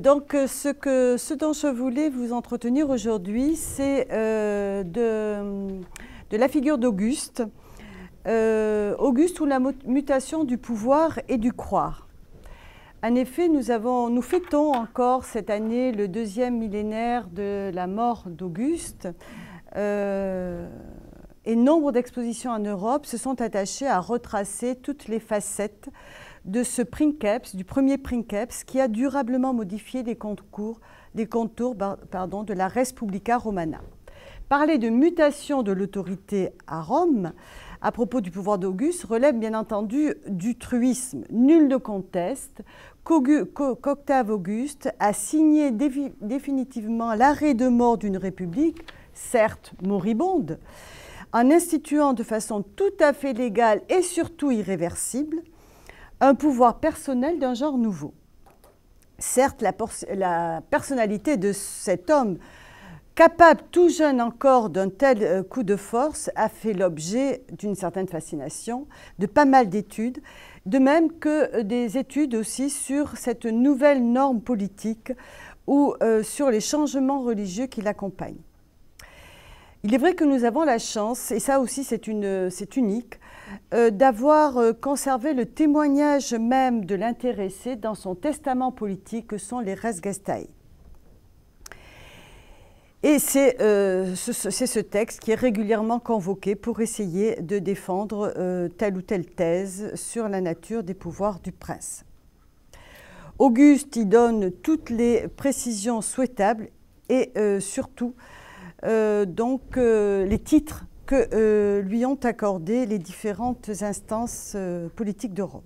donc, euh, ce, que, ce dont je voulais vous entretenir aujourd'hui, c'est euh, de, la figure d'Auguste. Euh, Auguste ou la mutation du pouvoir et du croire. En effet, nous, nous fêtons encore cette année le deuxième millénaire de la mort d'Auguste. et nombre d'expositions en Europe se sont attachées à retracer toutes les facettes de ce PRINCEPS, du premier PRINCEPS, qui a durablement modifié les contours, de la res romana. Parler de mutation de l'autorité à Rome à propos du pouvoir d'Auguste relève bien entendu du truisme. Nul ne conteste qu'Octave Auguste a signé définitivement l'arrêt de mort d'une république, certes moribonde, en instituant de façon tout à fait légale et surtout irréversible un pouvoir personnel d'un genre nouveau. Certes, la, personnalité de cet homme, capable tout jeune encore d'un tel euh, coup de force, a fait l'objet d'une certaine fascination, de pas mal d'études, de même que euh, des études aussi sur cette nouvelle norme politique ou euh, sur les changements religieux qui l'accompagnent. Il est vrai que nous avons la chance, et ça aussi c'est unique, euh, d'avoir euh, conservé le témoignage même de l'intéressé dans son testament politique que sont les res gestae. Et euh, c'est ce, texte qui est régulièrement convoqué pour essayer de défendre telle ou telle thèse sur la nature des pouvoirs du prince. Auguste y donne toutes les précisions souhaitables et surtout donc les titres que euh, lui ont accordé les différentes instances euh, politiques d'Europe.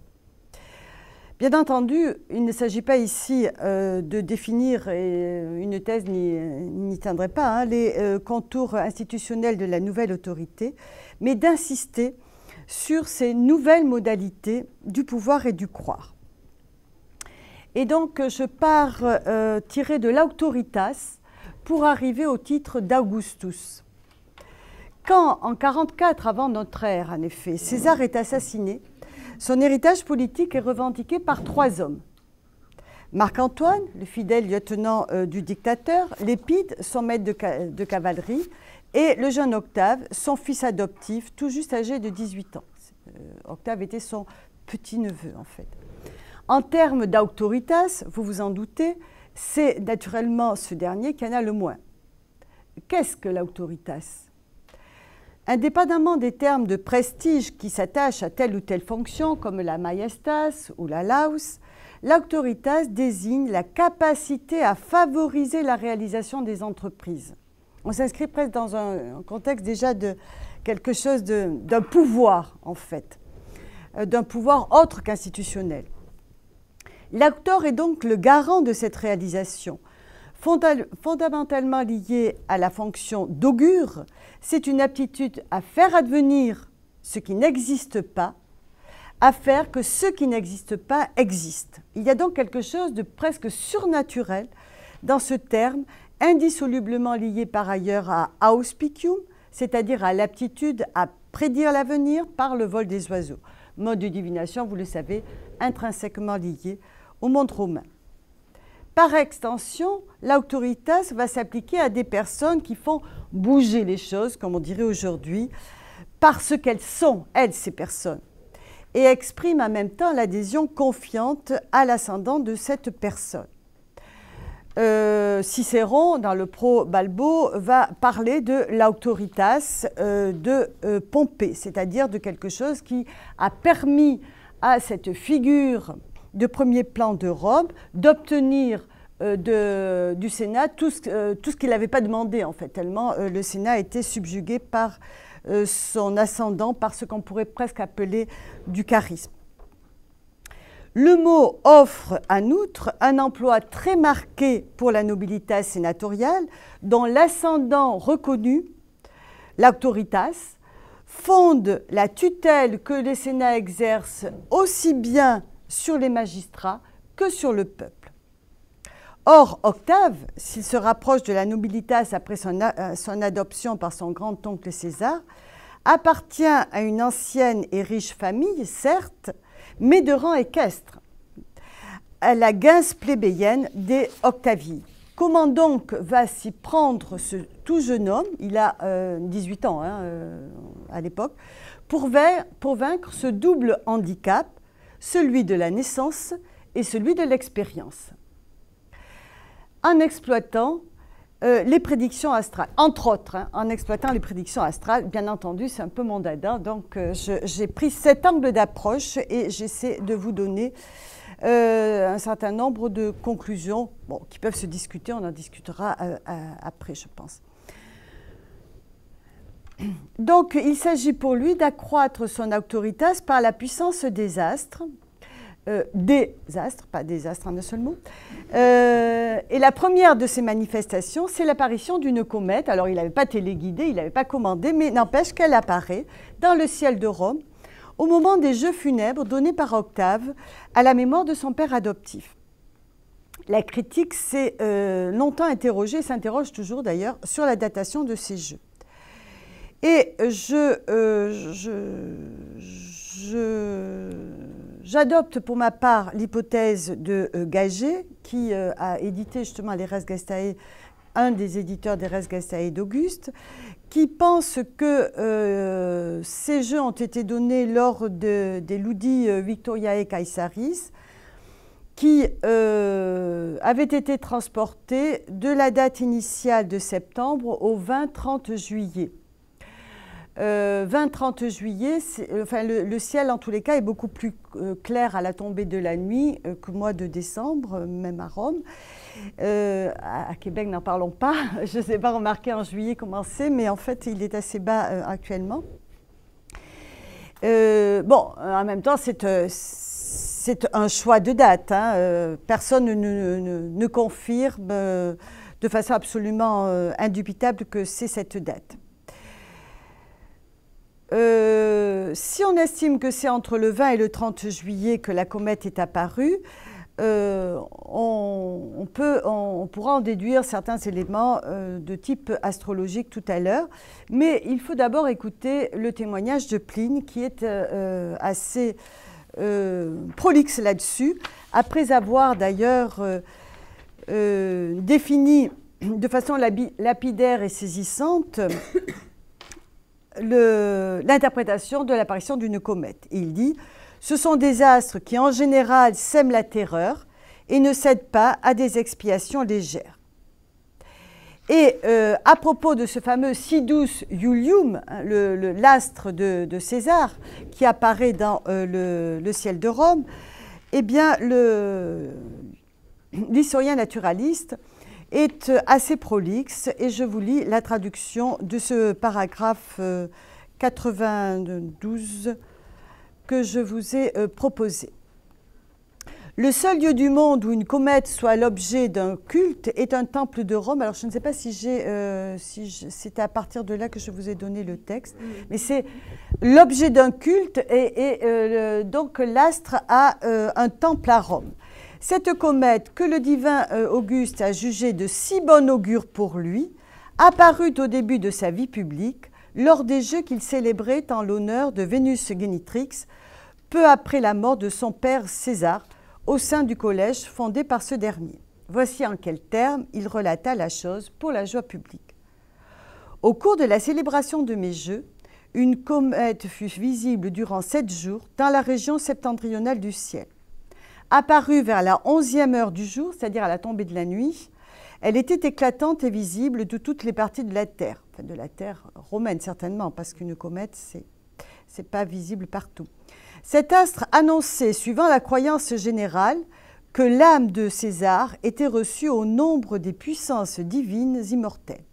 Bien entendu, il ne s'agit pas ici euh, de définir, et une thèse n'y tiendrait pas, hein, les contours institutionnels de la nouvelle autorité, mais d'insister sur ces nouvelles modalités du pouvoir et du croire. Et donc, je pars tirer de l'autoritas pour arriver au titre d'Augustus. Quand, en 44 avant notre ère, en effet, César est assassiné, son héritage politique est revendiqué par trois hommes. Marc-Antoine, le fidèle lieutenant euh, du dictateur, Lépide, son maître de, cavalerie, et le jeune Octave, son fils adoptif, tout juste âgé de 18 ans. Euh, Octave était son petit-neveu, en fait. En termes d'autoritas, vous vous en doutez, c'est naturellement ce dernier qui en a le moins. Qu'est-ce que l'autoritas Indépendamment des termes de prestige qui s'attachent à telle ou telle fonction, comme la majestas ou la laus, l'autoritas désigne la capacité à favoriser la réalisation des entreprises. On s'inscrit presque dans un contexte déjà de quelque chose d'un pouvoir, en fait, euh, d'un pouvoir autre qu'institutionnel. L'acteur est donc le garant de cette réalisation, fondamentalement lié à la fonction d'augure, c'est une aptitude à faire advenir ce qui n'existe pas, à faire que ce qui n'existe pas existe. Il y a donc quelque chose de presque surnaturel dans ce terme, indissolublement lié par ailleurs à auspicium, c'est-à-dire à, l'aptitude à prédire l'avenir par le vol des oiseaux. Mode de divination, vous le savez, intrinsèquement lié au monde romain. Par extension, l'autoritas va s'appliquer à des personnes qui font bouger les choses, comme on dirait aujourd'hui, parce qu'elles sont, elles, ces personnes, et expriment en même temps l'adhésion confiante à l'ascendant de cette personne. Euh, Cicéron, dans le Pro Balbo, va parler de l'autoritas euh, de euh, Pompée, c'est-à-dire de quelque chose qui a permis à cette figure de premier plan de d'Europe d'obtenir euh, du Sénat tout ce, euh, qu'il n'avait pas demandé, en fait, tellement euh, le Sénat a été subjugué par son ascendant, par ce qu'on pourrait presque appeler du charisme. Le mot offre, en outre, un emploi très marqué pour la nobilité sénatoriale, dont l'ascendant reconnu, l'autoritas, fonde la tutelle que les Sénats exercent aussi bien sur les magistrats que sur le peuple. Or, Octave, s'il se rapproche de la nobilitas après euh, son, adoption par son grand-oncle César, appartient à une ancienne et riche famille, certes, mais de rang équestre, à la guince plébéienne des Octavii. Comment donc va s'y prendre ce tout jeune homme, il a 18 euh, ans hein, euh, à l'époque, pour vaincre ce double handicap celui de la naissance et celui de l'expérience. En exploitant euh, les prédictions astrales, entre autres, hein, en exploitant les prédictions astrales, bien entendu, c'est un peu mon dada, donc euh, j'ai pris cet angle d'approche et j'essaie de vous donner euh, un certain nombre de conclusions qui peuvent se discuter, on en discutera après, je pense. Donc il s'agit pour lui d'accroître son autoritas par la puissance des astres, euh, des astres, pas des astres un seul mot. Euh, et la première de ces manifestations, c'est l'apparition d'une comète. Alors il n'avait pas téléguidé, il n'avait pas commandé, mais n'empêche qu'elle apparaît dans le ciel de Rome au moment des jeux funèbres donnés par Octave à la mémoire de son père adoptif. La critique s'est euh, longtemps interrogée, s'interroge toujours d'ailleurs, sur la datation de ces jeux. Et euh, j'adopte pour ma part l'hypothèse de euh, Gaget, qui euh, a édité justement les Res gestae un des éditeurs des Res gestae d'Auguste, qui pense que ces jeux ont été donnés lors de, des ludis Victoriae Caesaris, qui avaient été transportés de la date initiale de septembre au 20-30 juillet. 20-30 euh, juillet, euh, enfin, le, ciel en tous les cas est beaucoup plus euh, clair à la tombée de la nuit que qu'au mois de décembre, même à Rome. À, Québec, n'en parlons pas. Je ne sais pas remarquer en juillet comment c'est, mais en fait, il est assez bas actuellement. bon, en même temps, c'est un choix de date. Hein. personne ne confirme de façon absolument indubitable que c'est cette date. Euh, si on estime que c'est entre le 20 et le 30 juillet que la comète est apparue, euh, on, pourra en déduire certains éléments euh, de type astrologique tout à l'heure. Mais il faut d'abord écouter le témoignage de Pline qui est assez prolixe là-dessus, après avoir d'ailleurs défini de façon lapidaire et saisissante l'interprétation de l'apparition d'une comète. Il dit Ce sont des astres qui, en général, sèment la terreur et ne cèdent pas à des expiations légères. Et euh, à propos de ce fameux Sidus Iulium, hein, l'astre de, César, qui apparaît dans euh, le, le, ciel de Rome, eh bien, l'historien naturaliste est assez prolixe et je vous lis la traduction de ce paragraphe 92 euh, que je vous ai euh, proposé. Le seul lieu du monde où une comète soit l'objet d'un culte est un temple de Rome. Alors je ne sais pas si j'ai, euh, c'était à partir de là que je vous ai donné le texte, mais c'est l'objet d'un culte et, donc l'astre a un temple à Rome. Cette comète que le divin euh, Auguste a jugée de si bon augure pour lui, apparut au début de sa vie publique lors des Jeux qu'il célébrait en l'honneur de Vénus Génitrix, peu après la mort de son père César, au sein du collège fondé par ce dernier. Voici en quels termes il relata la chose pour la joie publique. Au cours de la célébration de mes Jeux, une comète fut visible durant sept jours dans la région septentrionale du ciel. Apparue vers la onzième heure du jour, c'est-à-dire à la tombée de la nuit, elle était éclatante et visible de toutes les parties de la Terre, enfin de la Terre romaine certainement, parce qu'une comète, ce n'est pas visible partout. Cet astre annonçait, suivant la croyance générale, que l'âme de César était reçue au nombre des puissances divines immortelles.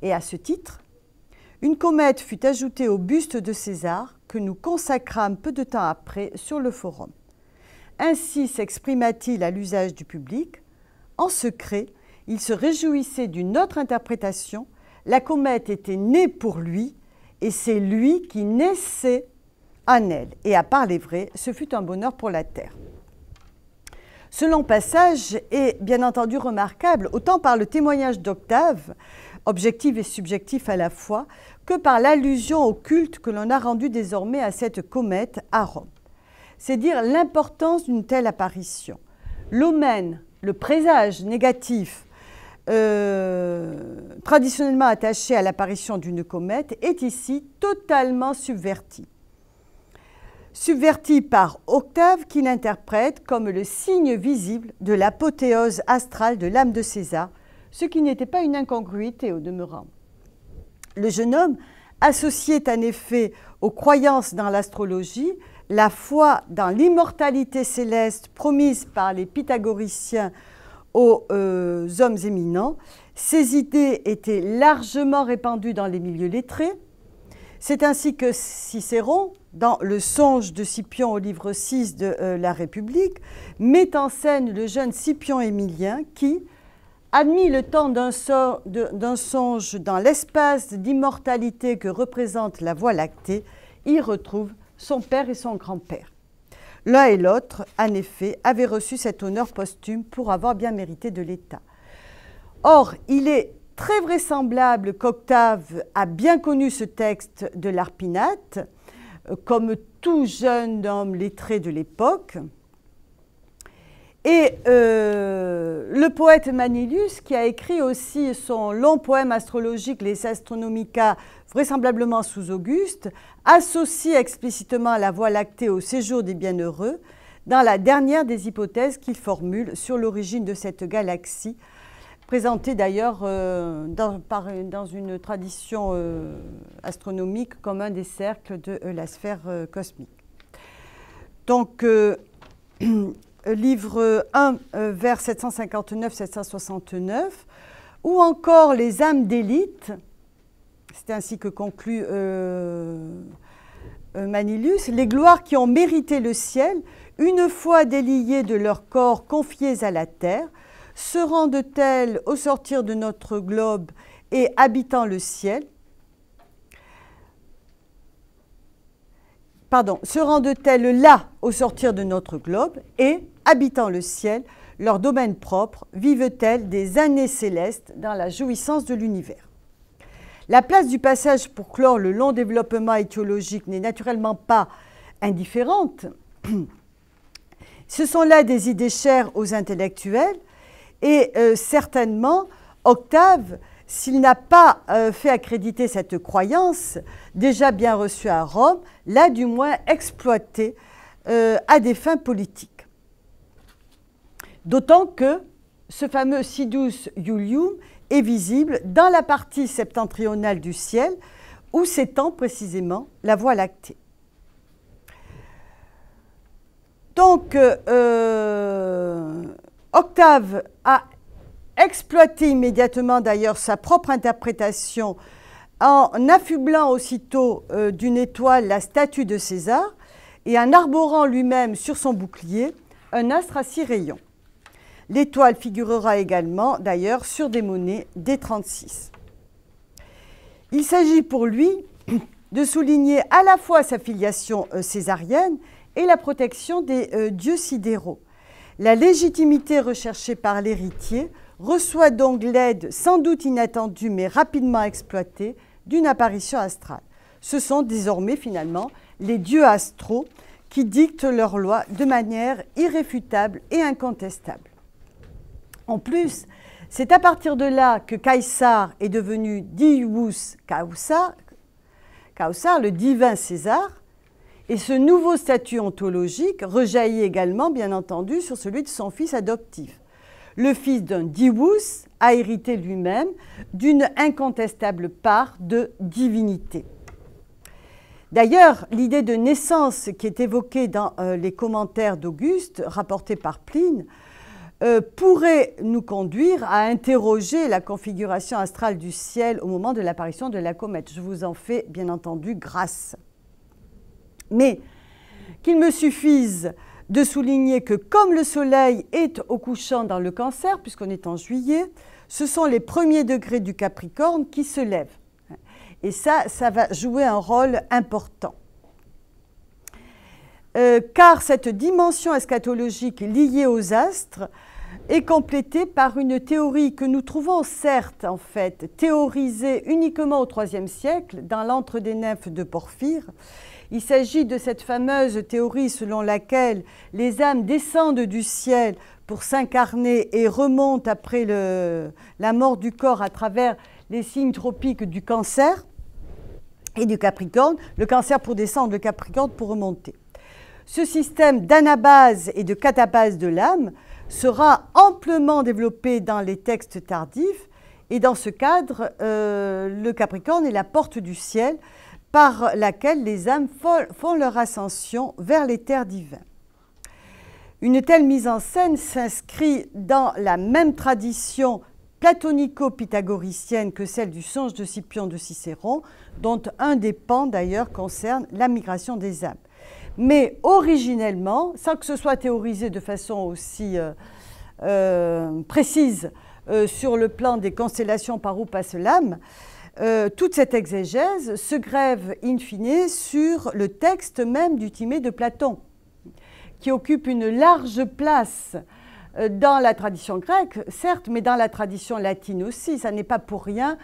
Et à ce titre, une comète fut ajoutée au buste de César que nous consacrâmes peu de temps après sur le forum. Ainsi s'exprima-t-il à l'usage du public. En secret, il se réjouissait d'une autre interprétation. La comète était née pour lui et c'est lui qui naissait en elle. Et à part les vrais, ce fut un bonheur pour la Terre. Ce long passage est bien entendu remarquable, autant par le témoignage d'Octave, objectif et subjectif à la fois, que par l'allusion au culte que l'on a rendu désormais à cette comète à Rome. C'est dire l'importance d'une telle apparition. L'omen, le présage négatif, euh, traditionnellement attaché à l'apparition d'une comète, est ici totalement subverti. Subverti par Octave qui l'interprète comme le signe visible de l'apothéose astrale de l'âme de César, ce qui n'était pas une incongruité au demeurant. Le jeune homme associait en effet aux croyances dans l'astrologie la foi dans l'immortalité céleste promise par les pythagoriciens aux euh, hommes éminents, ces idées étaient largement répandues dans les milieux lettrés. C'est ainsi que Cicéron, dans Le songe de Scipion au livre 6 de euh, La République, met en scène le jeune Scipion Émilien qui, admis le temps d'un songe dans l'espace d'immortalité que représente la Voie lactée, y retrouve son père et son grand-père. L'un et l'autre, en effet, avaient reçu cet honneur posthume pour avoir bien mérité de l'État. Or, il est très vraisemblable qu'Octave a bien connu ce texte de l'Arpinate, euh, comme tout jeune homme lettré de l'époque, et euh, le poète Manilius, qui a écrit aussi son long poème astrologique Les Astronomica, vraisemblablement sous Auguste, associe explicitement la Voie lactée au séjour des bienheureux dans la dernière des hypothèses qu'il formule sur l'origine de cette galaxie, présentée d'ailleurs euh, dans, une tradition euh, astronomique comme un des cercles de la sphère cosmique. Donc, Euh, livre 1, euh, vers 759-769, ou encore Les âmes d'élite, c'est ainsi que conclut euh, Manilius, les gloires qui ont mérité le ciel, une fois déliées de leur corps confiés à la terre, se rendent-elles au sortir de notre globe et habitant le ciel se rendent-elles là au sortir de notre globe et, habitant le ciel, leur domaine propre, vivent-elles des années célestes dans la jouissance de l'univers La place du passage pour clore le long développement éthiologique n'est naturellement pas indifférente. Ce sont là des idées chères aux intellectuels et euh, certainement Octave s'il n'a pas euh, fait accréditer cette croyance, déjà bien reçue à Rome, l'a du moins exploitée euh, à des fins politiques. D'autant que ce fameux Sidus Iulium est visible dans la partie septentrionale du ciel où s'étend précisément la Voie lactée. Donc, euh, Octave a exploiter immédiatement d'ailleurs sa propre interprétation en affublant aussitôt euh, d'une étoile la statue de César et en arborant lui-même sur son bouclier un astre à six rayons. L'étoile figurera également d'ailleurs sur des monnaies des 36. Il s'agit pour lui de souligner à la fois sa filiation euh, césarienne et la protection des euh, dieux sidéraux. La légitimité recherchée par l'héritier reçoit donc l'aide, sans doute inattendue mais rapidement exploitée, d'une apparition astrale. Ce sont désormais finalement les dieux astraux qui dictent leurs lois de manière irréfutable et incontestable. En plus, c'est à partir de là que Caïsar est devenu Dius Kausar, le divin César, et ce nouveau statut ontologique rejaillit également, bien entendu, sur celui de son fils adoptif. Le fils d'un Divus a hérité lui-même d'une incontestable part de divinité. D'ailleurs, l'idée de naissance qui est évoquée dans euh, les commentaires d'Auguste, rapportés par Pline, euh, pourrait nous conduire à interroger la configuration astrale du ciel au moment de l'apparition de la comète. Je vous en fais bien entendu grâce. Mais qu'il me suffise de souligner que comme le Soleil est au couchant dans le cancer, puisqu'on est en juillet, ce sont les premiers degrés du Capricorne qui se lèvent. Et ça, ça va jouer un rôle important. Euh, car cette dimension eschatologique liée aux astres est complétée par une théorie que nous trouvons certes en fait théorisée uniquement au IIIe siècle dans l'Entre des Nymphes de Porphyre, il s'agit de cette fameuse théorie selon laquelle les âmes descendent du ciel pour s'incarner et remontent après la mort du corps à travers les signes tropiques du cancer et du capricorne, le cancer pour descendre, le capricorne pour remonter. Ce système d'anabase et de catabase de l'âme sera amplement développé dans les textes tardifs et dans ce cadre, euh, le capricorne est la porte du ciel par laquelle les âmes font leur ascension vers les terres divines. Une telle mise en scène s'inscrit dans la même tradition platonico-pythagoricienne que celle du songe de Scipion de Cicéron, dont un des pans d'ailleurs concerne la migration des âmes. Mais originellement, sans que ce soit théorisé de façon aussi euh, euh, précise euh, sur le plan des constellations par où passe l'âme, euh, toute cette exégèse se grève in fine sur le texte même du Timée de Platon, qui occupe une large place euh, dans la tradition grecque, certes, mais dans la tradition latine aussi. Ça n'est pas pour rien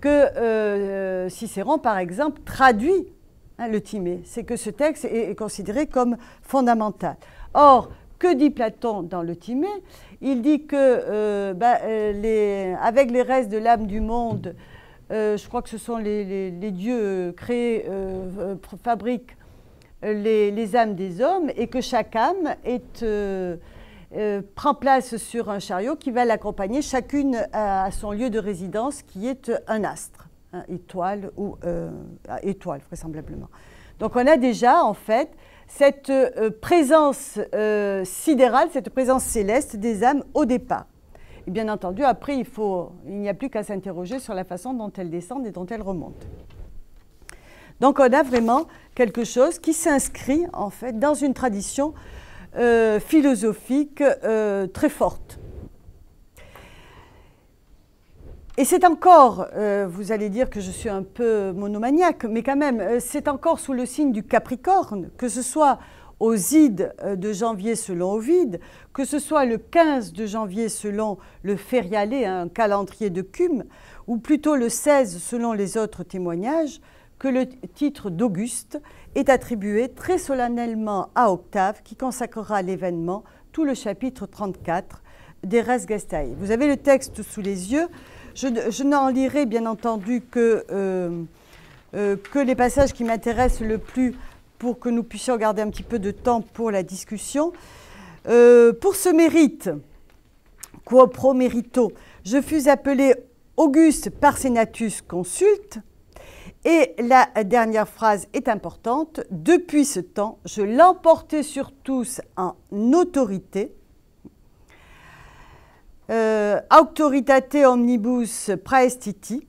que euh, Cicéron, par exemple, traduit hein, le Timée. C'est que ce texte est, considéré comme fondamental. Or, que dit Platon dans le Timée Il dit que ben, avec les restes de l'âme du monde, euh, je crois que ce sont les, dieux euh, créés, euh, fabriquent les, âmes des hommes et que chaque âme prend place sur un chariot qui va l'accompagner, chacune à, son lieu de résidence qui est un astre, hein, étoile ou ah, étoile vraisemblablement. Donc on a déjà en fait cette présence sidérale, cette présence céleste des âmes au départ. Et bien entendu, après, il, faut, il n'y a plus qu'à s'interroger sur la façon dont elles descendent et dont elles remontent. Donc on a vraiment quelque chose qui s'inscrit en fait dans une tradition euh, philosophique euh, très forte. Et c'est encore, euh, vous allez dire que je suis un peu monomaniaque, mais quand même, c'est encore sous le signe du Capricorne, que ce soit aux ides euh, de janvier selon Ovide, que ce soit le 15 de janvier selon le férialé, un calendrier de Cume, ou plutôt le 16 selon les autres témoignages, que le titre d'Auguste est attribué très solennellement à Octave qui consacrera l'événement tout le chapitre 34 des Res Gestae. Vous avez le texte sous les yeux. Je, n'en lirai bien entendu que, euh, euh, que les passages qui m'intéressent le plus pour que nous puissions garder un petit peu de temps pour la discussion. Euh, pour ce mérite, quo pro merito, je fus appelé Auguste Parsenatus consulte. Et la dernière phrase est importante. Depuis ce temps, je l'emportais sur tous en autorité. Euh, autoritate omnibus praestiti.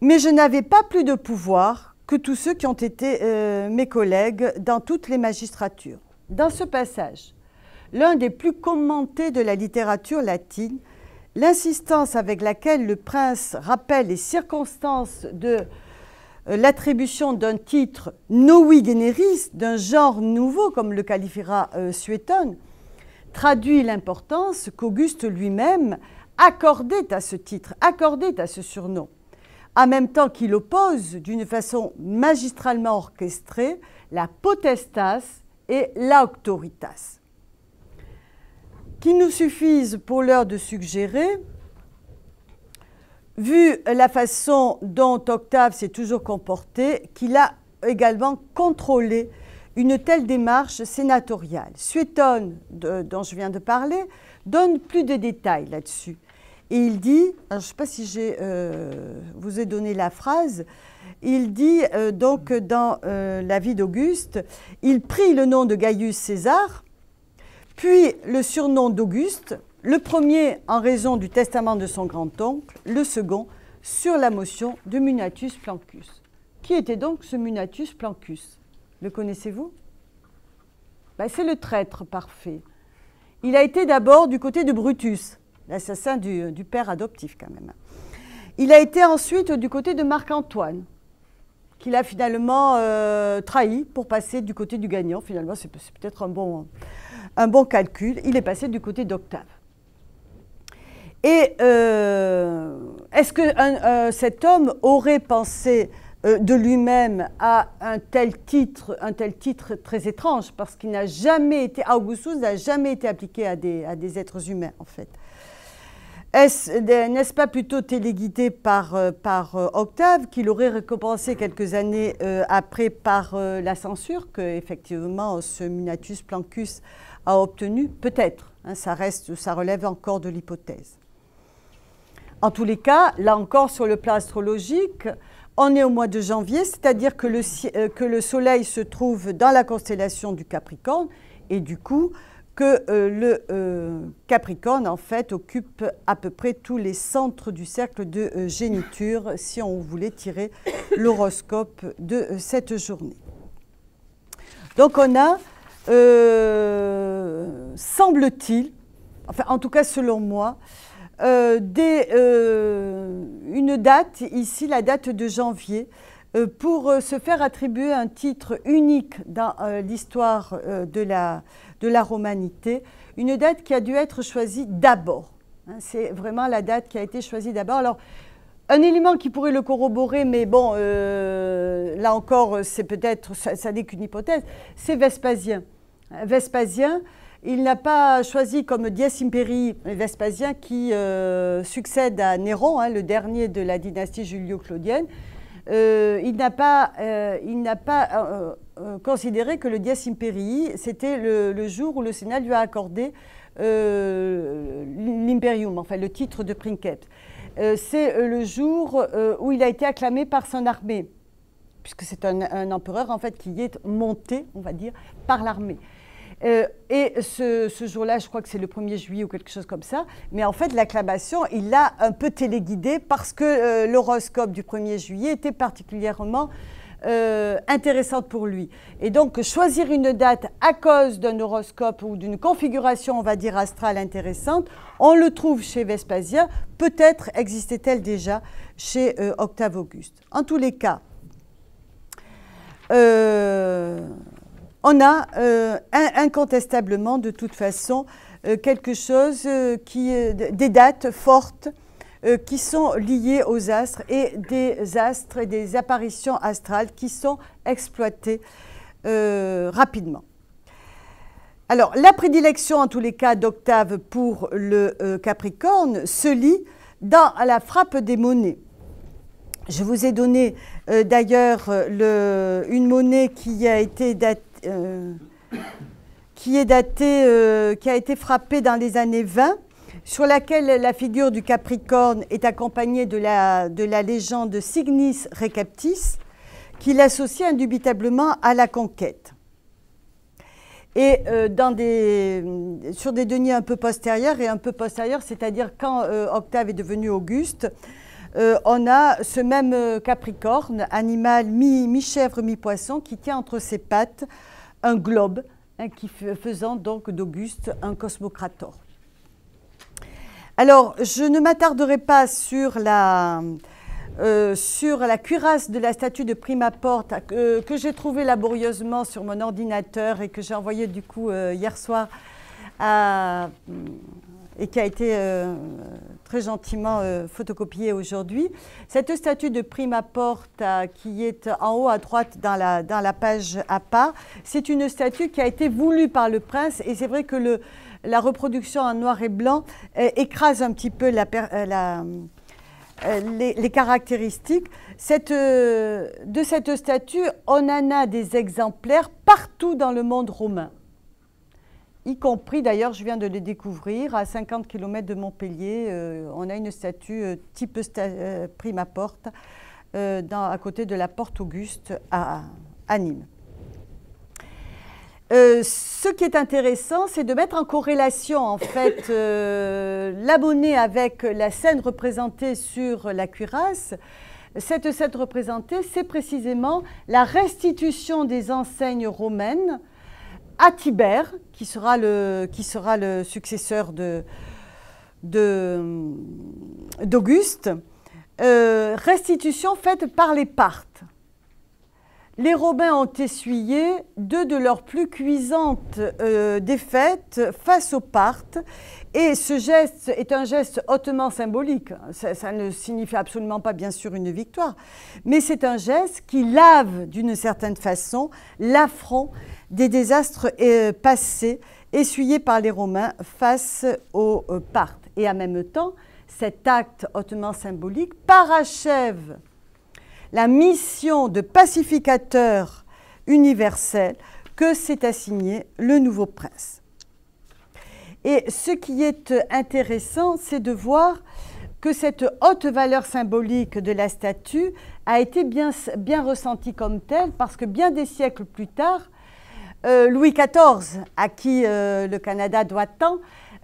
Mais je n'avais pas plus de pouvoir que tous ceux qui ont été euh, mes collègues dans toutes les magistratures. Dans ce passage, l'un des plus commentés de la littérature latine, l'insistance avec laquelle le prince rappelle les circonstances de euh, l'attribution d'un titre novi generis, d'un genre nouveau, comme le qualifiera euh, Suétone, traduit l'importance qu'Auguste lui-même accordait à ce titre, accordait à ce surnom en même temps qu'il oppose d'une façon magistralement orchestrée la potestas et l'auctoritas, Qu'il nous suffise pour l'heure de suggérer, vu la façon dont Octave s'est toujours comporté, qu'il a également contrôlé une telle démarche sénatoriale. Suétone, dont je viens de parler, donne plus de détails là-dessus. Et il dit, je ne sais pas si je euh, vous ai donné la phrase, il dit euh, donc dans euh, la vie d'Auguste, il prit le nom de Gaius César, puis le surnom d'Auguste, le premier en raison du testament de son grand-oncle, le second sur la motion de Munatius Plancus. Qui était donc ce Munatius Plancus Le connaissez-vous ben, C'est le traître parfait. Il a été d'abord du côté de Brutus l'assassin du, père adoptif quand même. Il a été ensuite du côté de Marc-Antoine, qu'il a finalement euh, trahi pour passer du côté du gagnant. Finalement, c'est peut-être un bon, un bon calcul. Il est passé du côté d'Octave. Et euh, est-ce que euh, cet homme aurait pensé de lui-même à un tel titre, un tel titre très étrange, parce qu'il n'a jamais été, Augustus n'a jamais été appliqué à des, à des êtres humains en fait. N'est-ce pas plutôt téléguidé par, euh, euh, Octave, qui l'aurait récompensé quelques années euh, après par la censure que, effectivement, ce Minatus Plancus a obtenu Peut-être. Hein, ça, reste, ça relève encore de l'hypothèse. En tous les cas, là encore, sur le plan astrologique, on est au mois de janvier, c'est-à-dire que le, que le Soleil se trouve dans la constellation du Capricorne, et du coup, que euh, le euh, Capricorne, en fait, occupe à peu près tous les centres du cercle de euh, géniture, si on voulait tirer l'horoscope de cette journée. Donc on a, semble-t-il, enfin en tout cas selon moi, une date ici, la date de janvier, pour se faire attribuer un titre unique dans l'histoire de la de la romanité, une date qui a dû être choisie d'abord. Hein, c'est vraiment la date qui a été choisie d'abord. Alors, un élément qui pourrait le corroborer, mais bon, euh, là encore, c'est peut-être, ça, n'est qu'une hypothèse, c'est Vespasien. Euh, Vespasien, il n'a pas choisi comme dies imperi Vespasien qui euh, succède à Néron, hein, le dernier de la dynastie julio-claudienne. il n'a pas, il n'a pas euh, considérer que le dies imperii, c'était le, jour où le Sénat lui a accordé euh, l'imperium, enfin le titre de princeps. Euh, c'est euh, le jour où il a été acclamé par son armée, puisque c'est un, empereur en fait qui est monté, on va dire, par l'armée. et ce, ce jour-là, je crois que c'est le 1er juillet ou quelque chose comme ça, mais en fait l'acclamation, il l'a un peu téléguidé parce que l'horoscope du 1er juillet était particulièrement euh, intéressante pour lui. Et donc, choisir une date à cause d'un horoscope ou d'une configuration, on va dire, astrale intéressante, on le trouve chez Vespasien. Peut-être existait-elle déjà chez euh, Octave Auguste. En tous les cas, euh, on a incontestablement, de toute façon, quelque chose qui, des dates fortes euh, qui sont liées aux astres et des astres et des apparitions astrales qui sont exploitées euh, rapidement. Alors, la prédilection, en tous les cas, d'Octave pour le euh, Capricorne se lit dans la frappe des monnaies. Je vous ai donné d'ailleurs une monnaie qui a été qui est datée, qui a été frappée dans les années 20 sur laquelle la figure du Capricorne est accompagnée de la, de la légende Cygnis Recaptis, qui l'associe indubitablement à la conquête. Et euh, sur des deniers un peu postérieurs et un peu postérieurs, c'est-à-dire quand euh, Octave est devenu Auguste, euh, on a ce même Capricorne, animal mi-chèvre, mi chèvre mi poisson qui tient entre ses pattes un globe, hein, qui faisant donc d'Auguste un cosmocrator. Alors, je ne m'attarderai pas sur la, euh, sur la cuirasse de la statue de Prima porte que j'ai trouvée laborieusement sur mon ordinateur et que j'ai envoyée du coup euh, hier soir et qui a été euh, très gentiment photocopiée aujourd'hui. Cette statue de Prima porte qui est en haut à droite dans la, dans la page à part, c'est une statue qui a été voulue par le prince et c'est vrai que le la reproduction en noir et blanc euh, écrase un petit peu euh, euh, les, caractéristiques. de cette statue, on en a des exemplaires partout dans le monde romain y compris d'ailleurs, je viens de les découvrir, à 50 km de Montpellier, on a une statue type prima porte à côté de la porte Auguste à Nîmes. Euh, ce qui est intéressant, c'est de mettre en corrélation en fait euh, l'abonné avec la scène représentée sur la cuirasse. Cette scène représentée, c'est précisément la restitution des enseignes romaines à Tibère, qui sera le, qui sera le successeur d'Auguste. Euh, restitution faite par les Parthes. Les Romains ont essuyé deux de leurs plus cuisantes euh, défaites face aux Parthes. Et ce geste est un geste hautement symbolique. Ça, ne signifie absolument pas, bien sûr, une victoire. Mais c'est un geste qui lave, d'une certaine façon, l'affront des désastres euh, passés essuyés par les Romains face aux euh, Parthes. Et en même temps, cet acte hautement symbolique parachève la mission de pacificateur universel que s'est assigné le nouveau prince. Et ce qui est intéressant, c'est de voir que cette haute valeur symbolique de la statue a été bien, bien ressentie comme telle, parce que bien des siècles plus tard, euh, Louis XIV, à qui euh, le Canada doit tant,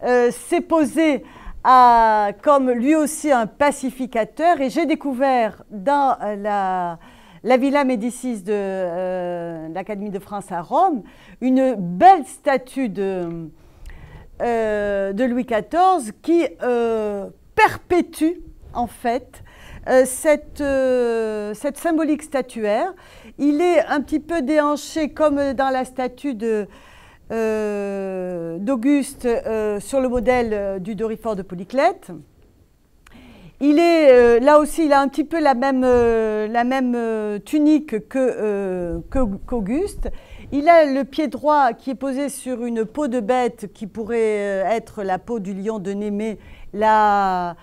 euh, s'est posé a comme lui aussi un pacificateur et j'ai découvert dans euh, la, Villa Médicis de euh, l'Académie de France à Rome une belle statue de, euh, Louis XIV qui perpétue en fait cette, cette symbolique statuaire. Il est un petit peu déhanché comme dans la statue de euh, d'Auguste euh, sur le modèle euh, du Dorifort de Polyclète. Il est là aussi, il a un petit peu la même, la même tunique que, qu'Auguste. Il a le pied droit qui est posé sur une peau de bête qui pourrait être la peau du lion de Némée. La,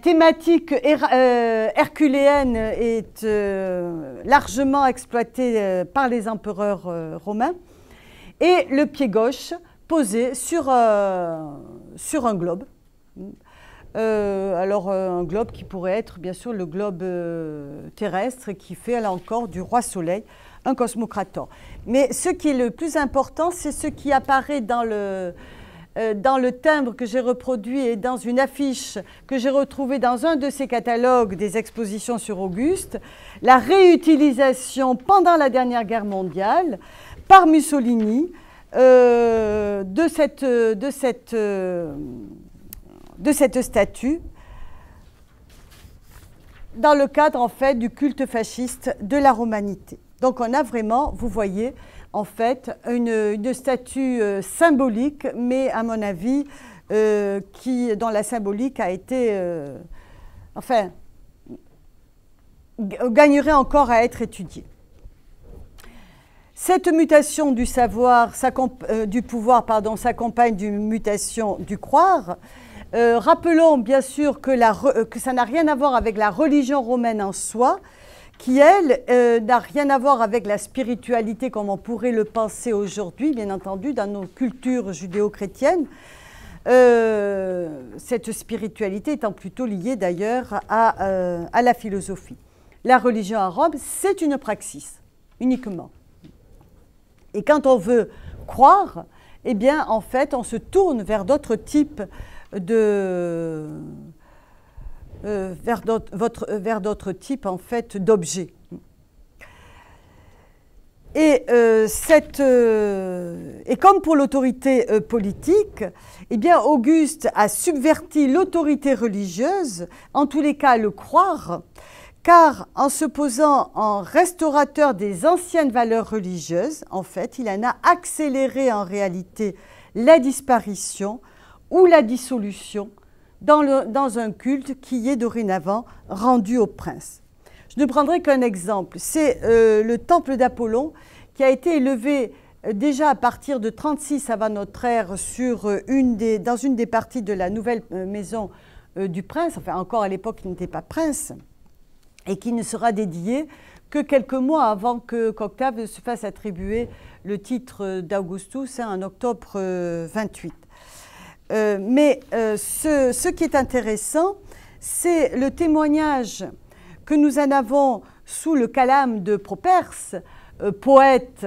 thématique herculéenne est largement exploitée par les empereurs romains et le pied gauche posé sur, euh, un globe. Euh, alors euh, un globe qui pourrait être bien sûr le globe terrestre qui fait là encore du roi soleil un cosmocrator. Mais ce qui est le plus important, c'est ce qui apparaît dans le, dans le timbre que j'ai reproduit et dans une affiche que j'ai retrouvée dans un de ces catalogues des expositions sur Auguste, la réutilisation pendant la dernière guerre mondiale par Mussolini euh, euh, de, cette, statue dans le cadre en fait du culte fasciste de la romanité. Donc on a vraiment, vous voyez, en fait une, statue euh, symbolique, mais à mon avis, qui dans la symbolique a été, enfin, gagnerait encore à être étudiée. Cette mutation du savoir, euh, du pouvoir, pardon, s'accompagne d'une mutation du croire. Euh, rappelons bien sûr euh, que, ça n'a rien à voir avec la religion romaine en soi, qui elle n'a rien à voir avec la spiritualité comme on pourrait le penser aujourd'hui, bien entendu, dans nos cultures judéo-chrétiennes. cette spiritualité étant plutôt liée d'ailleurs à, à la philosophie. La religion à Rome, c'est une praxis uniquement. Et quand on veut croire, eh bien, en fait, on se tourne vers d'autres types de. Euh, euh, vers d'autres types, en fait, d'objets. Et, euh, et, comme pour l'autorité politique, eh bien Auguste a subverti l'autorité religieuse, en tous les cas le croire, car en se posant en restaurateur des anciennes valeurs religieuses, en fait, il en a accéléré en réalité la disparition ou la dissolution dans, un culte qui est dorénavant rendu au prince. Je ne prendrai qu'un exemple, c'est euh, le temple d'Apollon qui a été élevé euh, déjà à partir de 36 avant notre ère sur euh, une dans une des parties de la nouvelle maison du prince, enfin encore à l'époque il n'était pas prince, et qui ne sera dédié que quelques mois avant que qu'Octave se fasse attribuer le titre d'Augustus hein, en octobre 28. Euh, euh, mais euh, ce, qui est intéressant, c'est le témoignage que nous en avons sous le calame de Properse, poète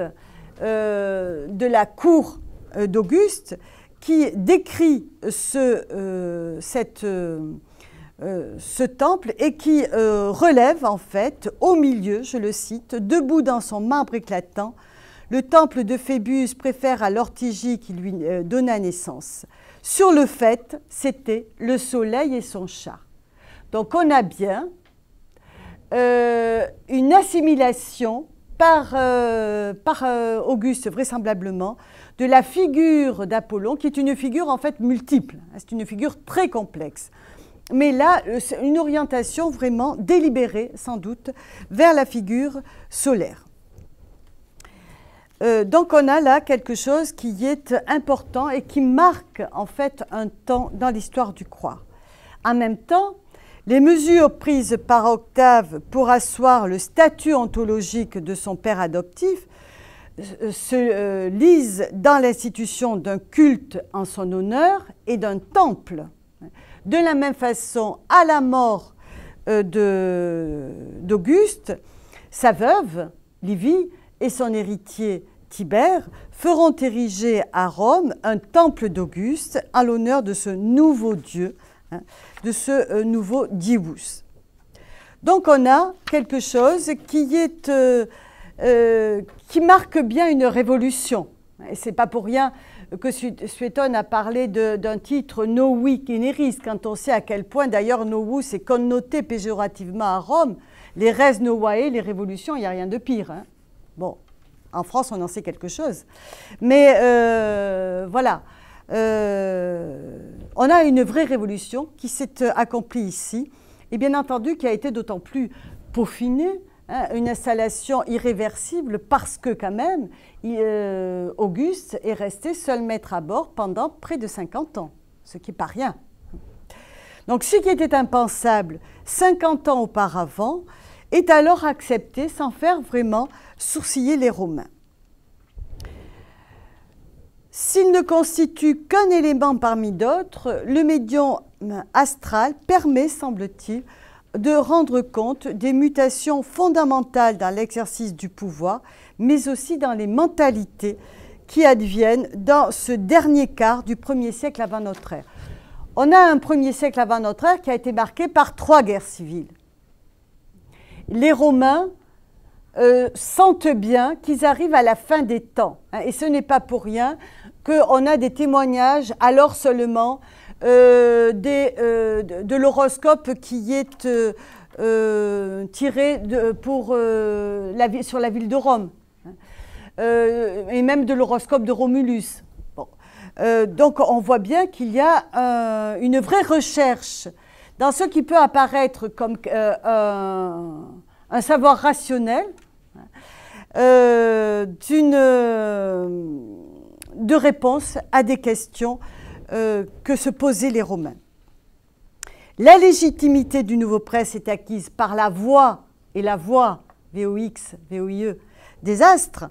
de la cour d'Auguste, qui décrit ce, cette euh, ce temple et qui euh, relève en fait au milieu, je le cite, debout dans son marbre éclatant, le temple de Phébus préfère à l'ortigie qui lui euh, donna naissance. Sur le fait, c'était le soleil et son chat. Donc on a bien une assimilation par, Auguste vraisemblablement de la figure d'Apollon, qui est une figure en fait multiple, c'est une figure très complexe mais là, euh, une orientation vraiment délibérée, sans doute, vers la figure solaire. Euh, donc on a là quelque chose qui est important et qui marque en fait un temps dans l'histoire du croix. En même temps, les mesures prises par Octave pour asseoir le statut ontologique de son père adoptif se euh, lisent dans l'institution d'un culte en son honneur et d'un temple de la même façon, à la mort euh, d'Auguste, sa veuve, Livie, et son héritier, Tibère, feront ériger à Rome un temple d'Auguste à l'honneur de ce nouveau dieu, hein, de ce euh, nouveau Divus. Donc on a quelque chose qui, euh, qui marque bien une révolution. Et n'est pas pour rien que Sueton a parlé d'un titre No Week in quand on sait à quel point d'ailleurs No Wu c'est connoté péjorativement à Rome. Les res et les révolutions, il n'y a rien de pire. Hein. Bon, en France, on en sait quelque chose. Mais euh, voilà, euh, on a une vraie révolution qui s'est euh, accomplie ici, et bien entendu qui a été d'autant plus peaufinée Hein, une installation irréversible parce que quand même, euh, Auguste est resté seul maître à bord pendant près de 50 ans, ce qui n'est pas rien. Donc ce qui était impensable 50 ans auparavant est alors accepté sans faire vraiment sourciller les Romains. S'il ne constitue qu'un élément parmi d'autres, le médium astral permet, semble-t-il, de rendre compte des mutations fondamentales dans l'exercice du pouvoir, mais aussi dans les mentalités qui adviennent dans ce dernier quart du premier siècle avant notre ère. On a un premier siècle avant notre ère qui a été marqué par trois guerres civiles. Les Romains euh, sentent bien qu'ils arrivent à la fin des temps. Hein, et ce n'est pas pour rien qu'on a des témoignages, alors seulement, euh, euh, de l'horoscope qui est euh, tiré pour, sur la ville de Rome, hein. et même de l'horoscope de Romulus. donc on voit bien qu'il y a une vraie recherche dans ce qui peut apparaître comme un savoir rationnel, hein, d'une de réponse à des questions euh, que se posaient les Romains. La légitimité du nouveau presse est acquise par la voix et la voix VOX, VOIE des astres,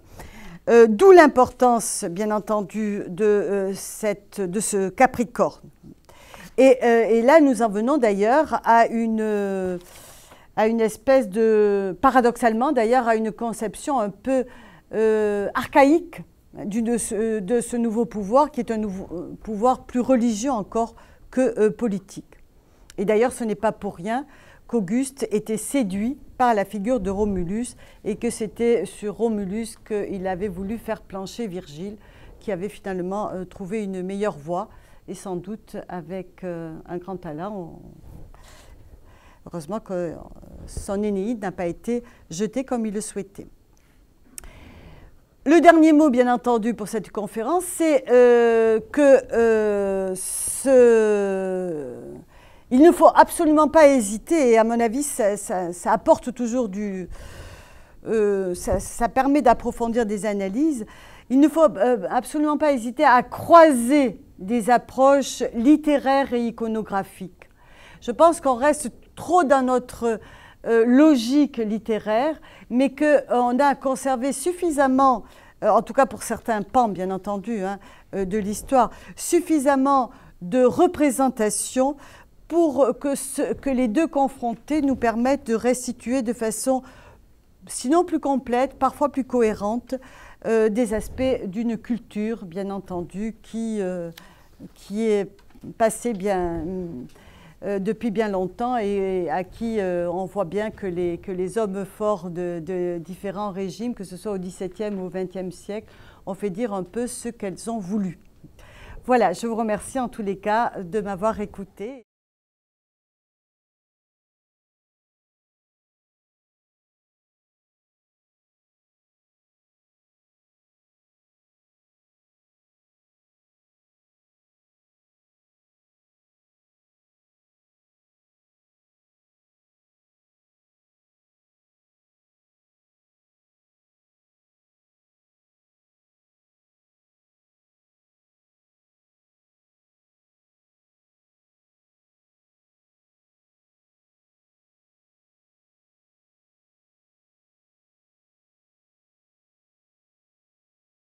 euh, d'où l'importance, bien entendu, de, euh, cette, de ce Capricorne. Et, et, là, nous en venons d'ailleurs à une, à une espèce de, paradoxalement d'ailleurs, à une conception un peu archaïque de, ce, nouveau pouvoir, qui est un nouveau, euh, pouvoir plus religieux encore que euh, politique. Et d'ailleurs, ce n'est pas pour rien qu'Auguste était séduit par la figure de Romulus et que c'était sur Romulus qu'il avait voulu faire plancher Virgile, qui avait finalement euh, trouvé une meilleure voie et sans doute avec un grand talent. Heureusement que son Énéide n'a pas été jeté comme il le souhaitait. Le dernier mot, bien entendu, pour cette conférence, c'est euh, que euh, ce... il ne faut absolument pas hésiter, et à mon avis, ça, apporte toujours du... Euh, ça, permet d'approfondir des analyses. Il ne faut absolument pas hésiter à croiser des approches littéraires et iconographiques. Je pense qu'on reste trop dans notre euh, logique littéraire, mais qu'on euh, a conservé suffisamment, euh, en tout cas pour certains pans bien entendu, hein, de l'histoire, suffisamment de représentations pour que, que les deux confrontés nous permettent de restituer de façon sinon plus complète, parfois plus cohérente, des aspects d'une culture, bien entendu, qui, qui est passée bien, euh, depuis bien longtemps et, à qui euh, on voit bien que les, hommes forts de, différents régimes, que ce soit au XVIIe ou au XXe siècle, ont fait dire un peu ce qu'elles ont voulu. Voilà, je vous remercie en tous les cas de m'avoir écouté.